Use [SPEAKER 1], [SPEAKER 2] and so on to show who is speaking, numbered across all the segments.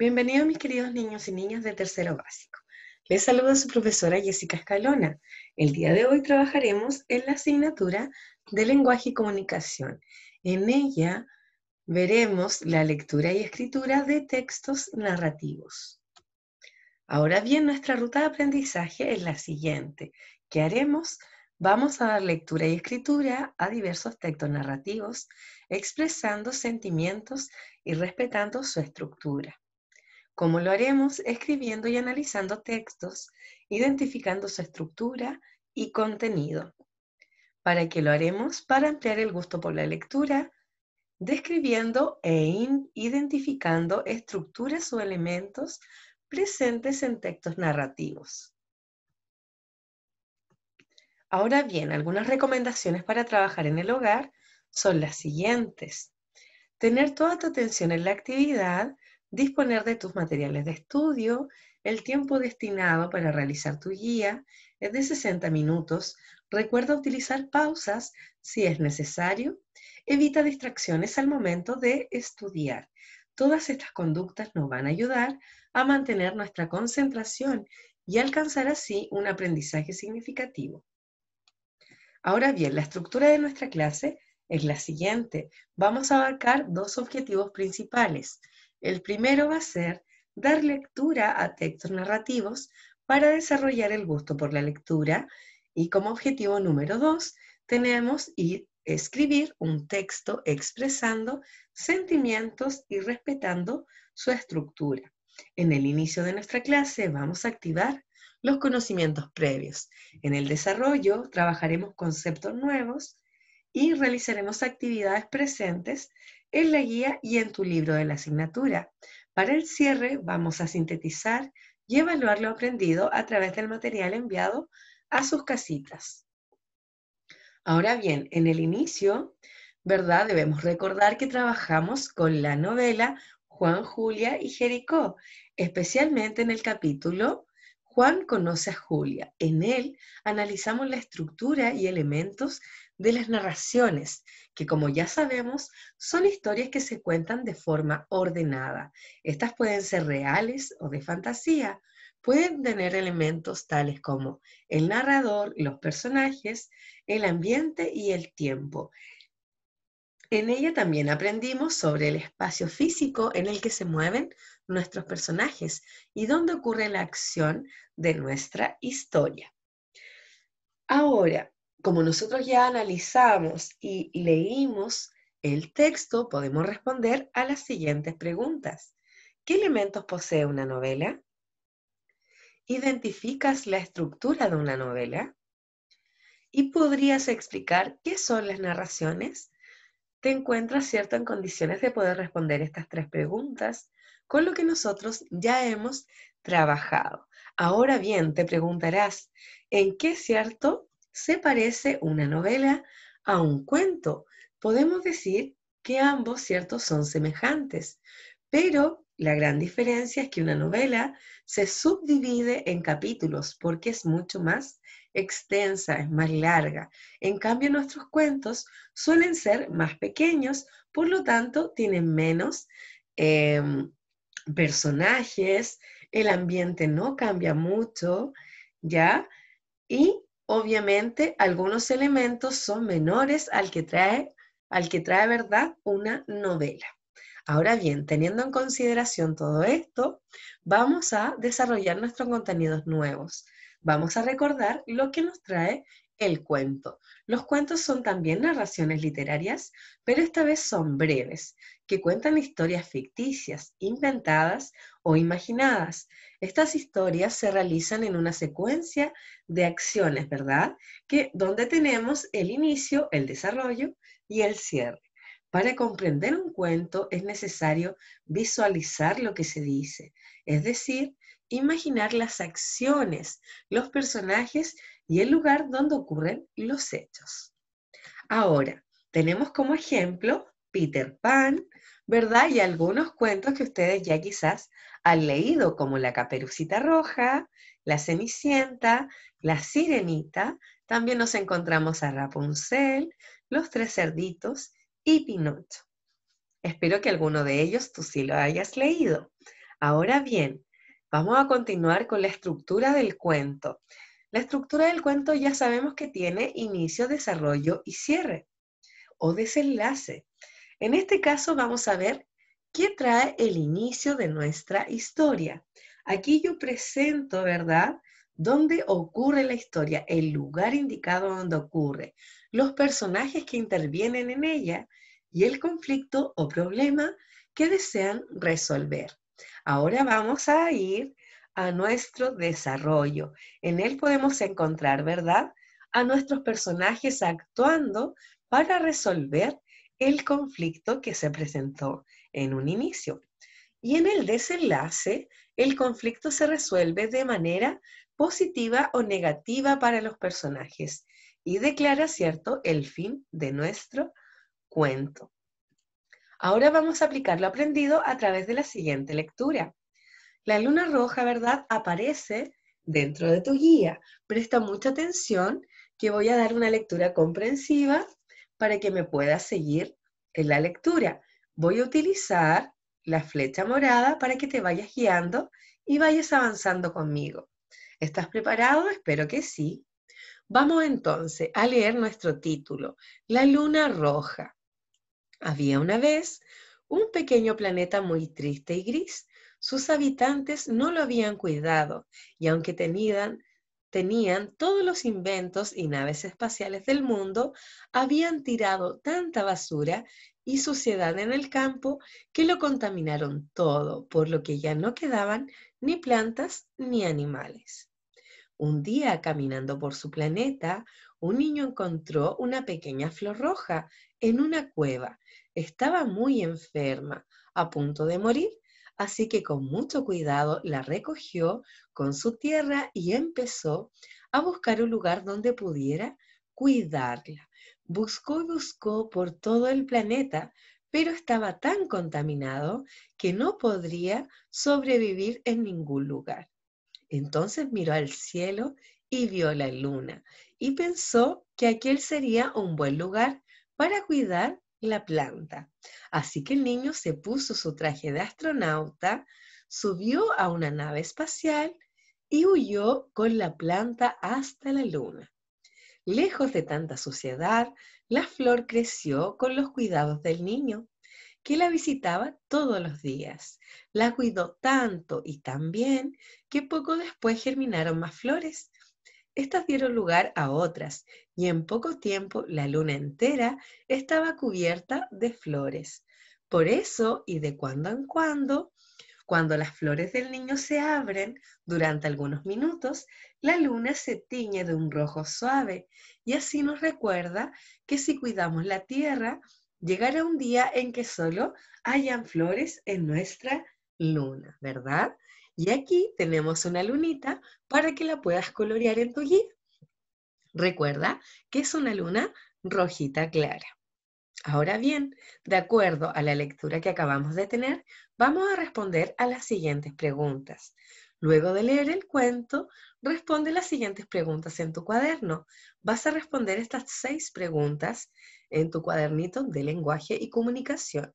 [SPEAKER 1] Bienvenidos mis queridos niños y niñas de tercero básico. Les saluda su profesora Jessica Escalona. El día de hoy trabajaremos en la asignatura de lenguaje y comunicación. En ella veremos la lectura y escritura de textos narrativos. Ahora bien, nuestra ruta de aprendizaje es la siguiente. ¿Qué haremos? Vamos a dar lectura y escritura a diversos textos narrativos, expresando sentimientos y respetando su estructura. ¿Cómo lo haremos escribiendo y analizando textos, identificando su estructura y contenido. ¿Para qué lo haremos? Para ampliar el gusto por la lectura, describiendo e identificando estructuras o elementos presentes en textos narrativos. Ahora bien, algunas recomendaciones para trabajar en el hogar son las siguientes. Tener toda tu atención en la actividad disponer de tus materiales de estudio, el tiempo destinado para realizar tu guía es de 60 minutos. Recuerda utilizar pausas si es necesario. Evita distracciones al momento de estudiar. Todas estas conductas nos van a ayudar a mantener nuestra concentración y alcanzar así un aprendizaje significativo. Ahora bien, la estructura de nuestra clase es la siguiente. Vamos a abarcar dos objetivos principales. El primero va a ser dar lectura a textos narrativos para desarrollar el gusto por la lectura. Y como objetivo número dos, tenemos ir, escribir un texto expresando sentimientos y respetando su estructura. En el inicio de nuestra clase vamos a activar los conocimientos previos. En el desarrollo trabajaremos conceptos nuevos y realizaremos actividades presentes en la guía y en tu libro de la asignatura. Para el cierre vamos a sintetizar y evaluar lo aprendido a través del material enviado a sus casitas. Ahora bien, en el inicio, ¿verdad? Debemos recordar que trabajamos con la novela Juan, Julia y Jericó, especialmente en el capítulo Juan conoce a Julia. En él analizamos la estructura y elementos de las narraciones, que como ya sabemos, son historias que se cuentan de forma ordenada. Estas pueden ser reales o de fantasía. Pueden tener elementos tales como el narrador, los personajes, el ambiente y el tiempo. En ella también aprendimos sobre el espacio físico en el que se mueven nuestros personajes y dónde ocurre la acción de nuestra historia. Ahora, como nosotros ya analizamos y leímos el texto, podemos responder a las siguientes preguntas. ¿Qué elementos posee una novela? ¿Identificas la estructura de una novela? ¿Y podrías explicar qué son las narraciones? te encuentras cierto en condiciones de poder responder estas tres preguntas con lo que nosotros ya hemos trabajado. Ahora bien, te preguntarás, ¿en qué cierto se parece una novela a un cuento? Podemos decir que ambos ciertos son semejantes, pero la gran diferencia es que una novela se subdivide en capítulos porque es mucho más extensa, es más larga. En cambio, nuestros cuentos suelen ser más pequeños, por lo tanto, tienen menos em, personajes, el ambiente no cambia mucho, ¿ya? Y obviamente algunos elementos son menores al que trae, al que trae verdad una novela. Ahora bien, teniendo en consideración todo esto, vamos a desarrollar nuestros contenidos nuevos. Vamos a recordar lo que nos trae el cuento. Los cuentos son también narraciones literarias, pero esta vez son breves, que cuentan historias ficticias, inventadas o imaginadas. Estas historias se realizan en una secuencia de acciones, ¿verdad? Que donde tenemos el inicio, el desarrollo y el cierre. Para comprender un cuento es necesario visualizar lo que se dice, es decir, imaginar las acciones, los personajes y el lugar donde ocurren los hechos. Ahora, tenemos como ejemplo Peter Pan, ¿verdad? Y algunos cuentos que ustedes ya quizás han leído, como La Caperucita Roja, La Cenicienta, La Sirenita, también nos encontramos a Rapunzel, Los Tres Cerditos y Pinocho. Espero que alguno de ellos tú sí lo hayas leído. Ahora bien, vamos a continuar con la estructura del cuento. La estructura del cuento ya sabemos que tiene inicio, desarrollo y cierre o desenlace. En este caso vamos a ver qué trae el inicio de nuestra historia. Aquí yo presento, ¿verdad? dónde ocurre la historia, el lugar indicado donde ocurre, los personajes que intervienen en ella y el conflicto o problema que desean resolver. Ahora vamos a ir a nuestro desarrollo. En él podemos encontrar, ¿verdad?, a nuestros personajes actuando para resolver el conflicto que se presentó en un inicio y en el desenlace el conflicto se resuelve de manera positiva o negativa para los personajes y declara cierto el fin de nuestro cuento. Ahora vamos a aplicar lo aprendido a través de la siguiente lectura. La luna roja, ¿verdad?, aparece dentro de tu guía. Presta mucha atención que voy a dar una lectura comprensiva para que me puedas seguir en la lectura. Voy a utilizar la flecha morada para que te vayas guiando y vayas avanzando conmigo. ¿Estás preparado? Espero que sí. Vamos entonces a leer nuestro título, La Luna Roja. Había una vez un pequeño planeta muy triste y gris. Sus habitantes no lo habían cuidado y aunque tenían tenían todos los inventos y naves espaciales del mundo, habían tirado tanta basura y suciedad en el campo que lo contaminaron todo, por lo que ya no quedaban ni plantas ni animales. Un día, caminando por su planeta, un niño encontró una pequeña flor roja en una cueva. Estaba muy enferma, a punto de morir, así que con mucho cuidado la recogió con su tierra y empezó a buscar un lugar donde pudiera cuidarla. Buscó y buscó por todo el planeta, pero estaba tan contaminado que no podría sobrevivir en ningún lugar. Entonces miró al cielo y vio la luna y pensó que aquel sería un buen lugar para cuidar la planta. Así que el niño se puso su traje de astronauta, subió a una nave espacial y huyó con la planta hasta la luna. Lejos de tanta suciedad, la flor creció con los cuidados del niño, que la visitaba todos los días. La cuidó tanto y tan bien que poco después germinaron más flores estas dieron lugar a otras y en poco tiempo la luna entera estaba cubierta de flores. Por eso, y de cuando en cuando, cuando las flores del niño se abren durante algunos minutos, la luna se tiñe de un rojo suave y así nos recuerda que si cuidamos la tierra, llegará un día en que solo hayan flores en nuestra luna, ¿verdad? Y aquí tenemos una lunita para que la puedas colorear en tu guía. Recuerda que es una luna rojita clara. Ahora bien, de acuerdo a la lectura que acabamos de tener, vamos a responder a las siguientes preguntas. Luego de leer el cuento, responde las siguientes preguntas en tu cuaderno. Vas a responder estas seis preguntas en tu cuadernito de lenguaje y comunicación.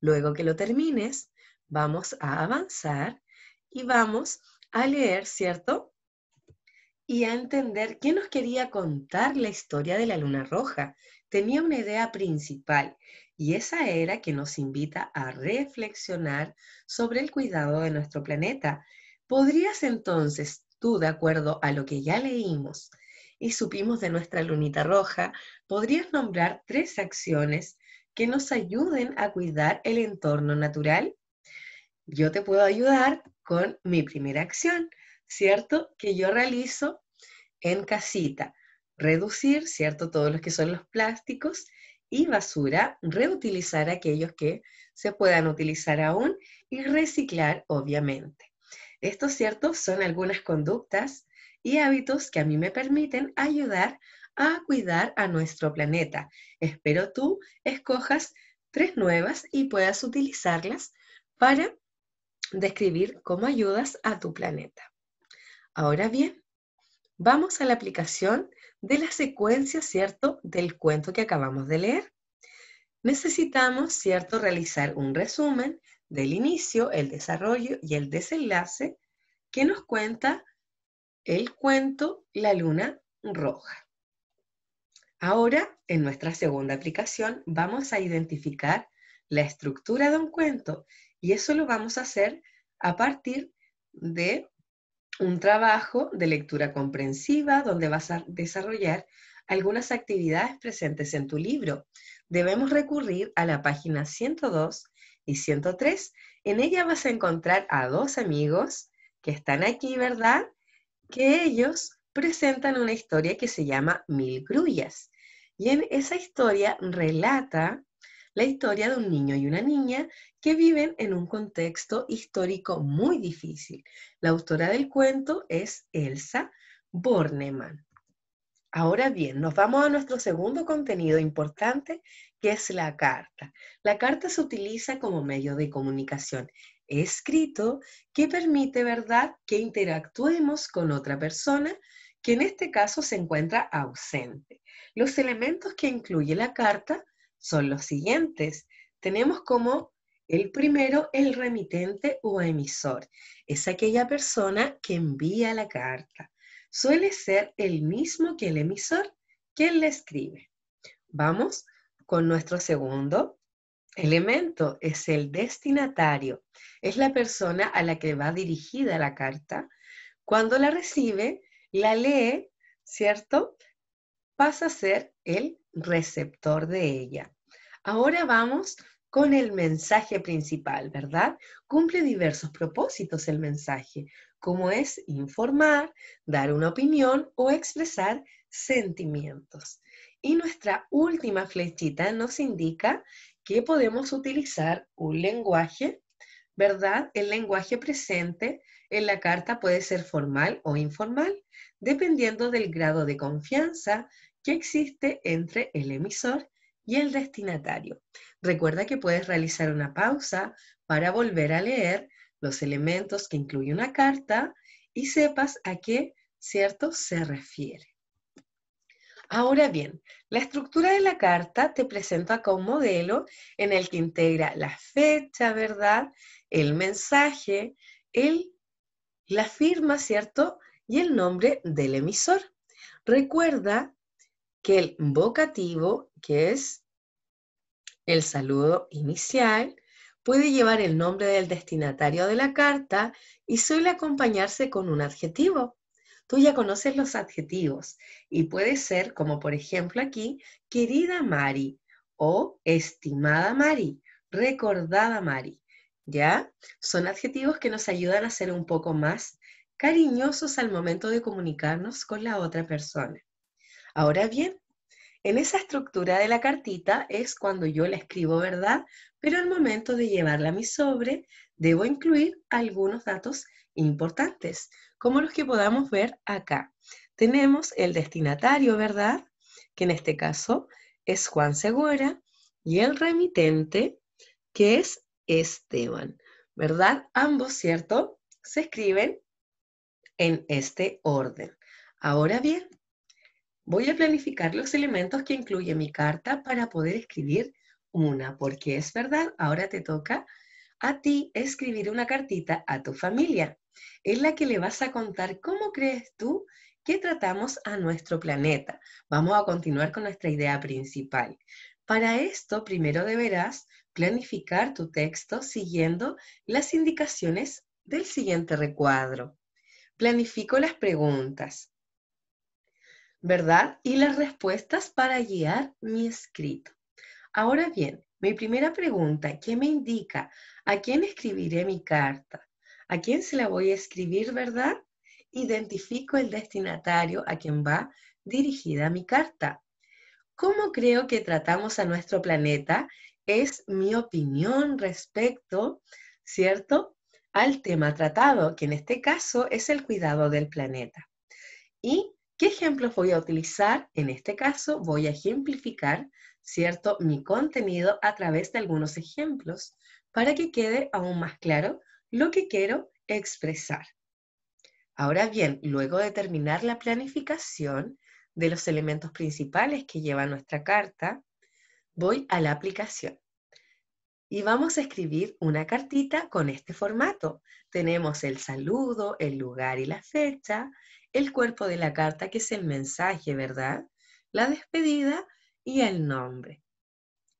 [SPEAKER 1] Luego que lo termines, vamos a avanzar y vamos a leer, ¿cierto? Y a entender qué nos quería contar la historia de la luna roja. Tenía una idea principal y esa era que nos invita a reflexionar sobre el cuidado de nuestro planeta. ¿Podrías entonces tú, de acuerdo a lo que ya leímos y supimos de nuestra lunita roja, podrías nombrar tres acciones que nos ayuden a cuidar el entorno natural? Yo te puedo ayudar con mi primera acción, ¿cierto? Que yo realizo en casita. Reducir, ¿cierto? Todos los que son los plásticos y basura, reutilizar aquellos que se puedan utilizar aún y reciclar, obviamente. Estos, ¿cierto? Son algunas conductas y hábitos que a mí me permiten ayudar a cuidar a nuestro planeta. Espero tú escojas tres nuevas y puedas utilizarlas para describir cómo ayudas a tu planeta. Ahora bien, vamos a la aplicación de la secuencia, ¿cierto?, del cuento que acabamos de leer. Necesitamos, ¿cierto?, realizar un resumen del inicio, el desarrollo y el desenlace que nos cuenta el cuento La Luna Roja. Ahora, en nuestra segunda aplicación, vamos a identificar la estructura de un cuento y eso lo vamos a hacer a partir de un trabajo de lectura comprensiva donde vas a desarrollar algunas actividades presentes en tu libro. Debemos recurrir a la página 102 y 103. En ella vas a encontrar a dos amigos que están aquí, ¿verdad? Que ellos presentan una historia que se llama Mil Grullas. Y en esa historia relata la historia de un niño y una niña que viven en un contexto histórico muy difícil. La autora del cuento es Elsa Bornemann. Ahora bien, nos vamos a nuestro segundo contenido importante, que es la carta. La carta se utiliza como medio de comunicación escrito que permite, ¿verdad?, que interactuemos con otra persona que en este caso se encuentra ausente. Los elementos que incluye la carta son los siguientes. Tenemos como el primero el remitente o emisor. Es aquella persona que envía la carta. Suele ser el mismo que el emisor quien la escribe. Vamos con nuestro segundo elemento. Es el destinatario. Es la persona a la que va dirigida la carta. Cuando la recibe, la lee, ¿cierto? Pasa a ser el receptor de ella. Ahora vamos con el mensaje principal, ¿verdad? Cumple diversos propósitos el mensaje, como es informar, dar una opinión o expresar sentimientos. Y nuestra última flechita nos indica que podemos utilizar un lenguaje, ¿verdad? El lenguaje presente en la carta puede ser formal o informal, dependiendo del grado de confianza que existe entre el emisor y el destinatario. Recuerda que puedes realizar una pausa para volver a leer los elementos que incluye una carta y sepas a qué cierto se refiere. Ahora bien, la estructura de la carta te presenta acá un modelo en el que integra la fecha, ¿verdad? El mensaje, el, la firma, ¿cierto? Y el nombre del emisor. Recuerda que el vocativo que es el saludo inicial, puede llevar el nombre del destinatario de la carta y suele acompañarse con un adjetivo. Tú ya conoces los adjetivos y puede ser como por ejemplo aquí, querida Mari o estimada Mari, recordada Mari. ¿Ya? Son adjetivos que nos ayudan a ser un poco más cariñosos al momento de comunicarnos con la otra persona. Ahora bien, en esa estructura de la cartita es cuando yo la escribo, ¿verdad? Pero al momento de llevarla a mi sobre, debo incluir algunos datos importantes, como los que podamos ver acá. Tenemos el destinatario, ¿verdad? Que en este caso es Juan Segura, y el remitente, que es Esteban, ¿verdad? Ambos, ¿cierto? Se escriben en este orden. Ahora bien, Voy a planificar los elementos que incluye mi carta para poder escribir una, porque es verdad, ahora te toca a ti escribir una cartita a tu familia, en la que le vas a contar cómo crees tú que tratamos a nuestro planeta. Vamos a continuar con nuestra idea principal. Para esto, primero deberás planificar tu texto siguiendo las indicaciones del siguiente recuadro. Planifico las preguntas. ¿verdad? Y las respuestas para guiar mi escrito. Ahora bien, mi primera pregunta, ¿qué me indica? ¿A quién escribiré mi carta? ¿A quién se la voy a escribir, verdad? Identifico el destinatario a quien va dirigida mi carta. ¿Cómo creo que tratamos a nuestro planeta? Es mi opinión respecto, ¿cierto? Al tema tratado, que en este caso es el cuidado del planeta. Y ¿Qué ejemplos voy a utilizar? En este caso, voy a ejemplificar, ¿cierto?, mi contenido a través de algunos ejemplos para que quede aún más claro lo que quiero expresar. Ahora bien, luego de terminar la planificación de los elementos principales que lleva nuestra carta, voy a la aplicación. Y vamos a escribir una cartita con este formato. Tenemos el saludo, el lugar y la fecha, el cuerpo de la carta, que es el mensaje, ¿verdad? La despedida y el nombre.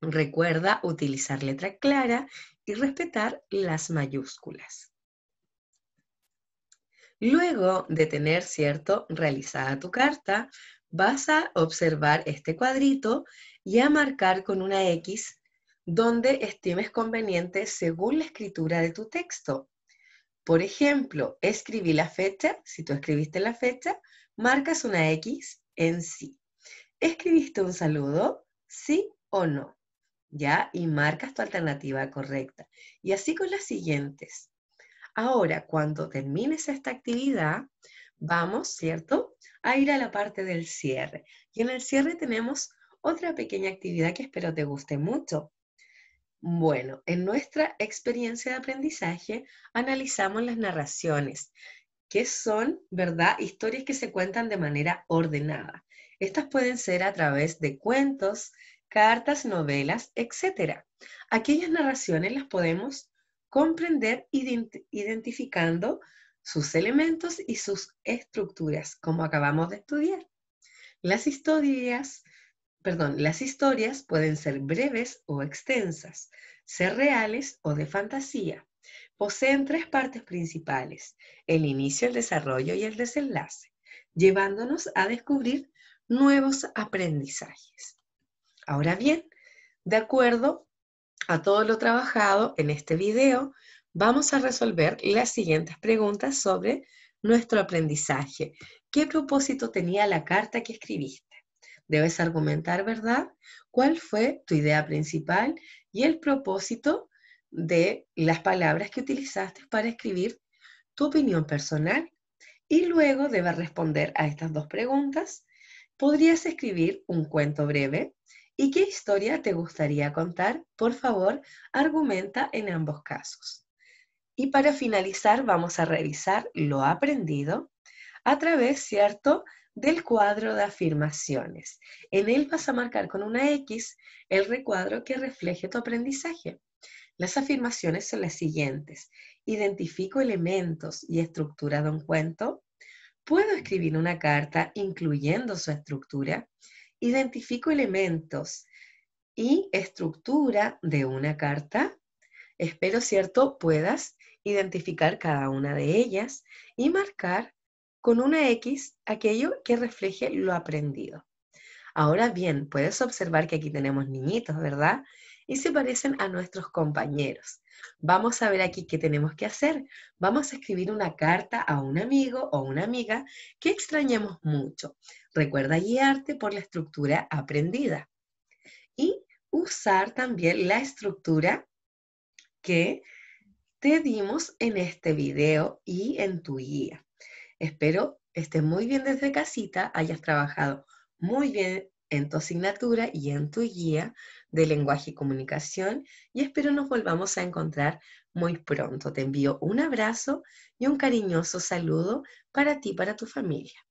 [SPEAKER 1] Recuerda utilizar letra clara y respetar las mayúsculas. Luego de tener, ¿cierto?, realizada tu carta, vas a observar este cuadrito y a marcar con una X donde estimes conveniente según la escritura de tu texto. Por ejemplo, escribí la fecha, si tú escribiste la fecha, marcas una X en sí. ¿Escribiste un saludo? Sí o no. ¿Ya? Y marcas tu alternativa correcta. Y así con las siguientes. Ahora, cuando termines esta actividad, vamos, ¿cierto? A ir a la parte del cierre. Y en el cierre tenemos otra pequeña actividad que espero te guste mucho. Bueno, en nuestra experiencia de aprendizaje analizamos las narraciones, que son, ¿verdad?, historias que se cuentan de manera ordenada. Estas pueden ser a través de cuentos, cartas, novelas, etc. Aquellas narraciones las podemos comprender identificando sus elementos y sus estructuras, como acabamos de estudiar. Las historias perdón, las historias pueden ser breves o extensas, ser reales o de fantasía. Poseen tres partes principales, el inicio, el desarrollo y el desenlace, llevándonos a descubrir nuevos aprendizajes. Ahora bien, de acuerdo a todo lo trabajado en este video, vamos a resolver las siguientes preguntas sobre nuestro aprendizaje. ¿Qué propósito tenía la carta que escribiste? Debes argumentar, ¿verdad?, cuál fue tu idea principal y el propósito de las palabras que utilizaste para escribir tu opinión personal y luego debes responder a estas dos preguntas. ¿Podrías escribir un cuento breve? ¿Y qué historia te gustaría contar? Por favor, argumenta en ambos casos. Y para finalizar, vamos a revisar lo aprendido a través, ¿cierto?, del cuadro de afirmaciones. En él vas a marcar con una X el recuadro que refleje tu aprendizaje. Las afirmaciones son las siguientes. Identifico elementos y estructura de un cuento. Puedo escribir una carta incluyendo su estructura. Identifico elementos y estructura de una carta. Espero, ¿cierto?, puedas identificar cada una de ellas y marcar con una X aquello que refleje lo aprendido. Ahora bien, puedes observar que aquí tenemos niñitos, ¿verdad? Y se parecen a nuestros compañeros. Vamos a ver aquí qué tenemos que hacer. Vamos a escribir una carta a un amigo o una amiga que extrañemos mucho. Recuerda guiarte por la estructura aprendida. Y usar también la estructura que te dimos en este video y en tu guía. Espero estés muy bien desde casita, hayas trabajado muy bien en tu asignatura y en tu guía de lenguaje y comunicación y espero nos volvamos a encontrar muy pronto. Te envío un abrazo y un cariñoso saludo para ti, y para tu familia.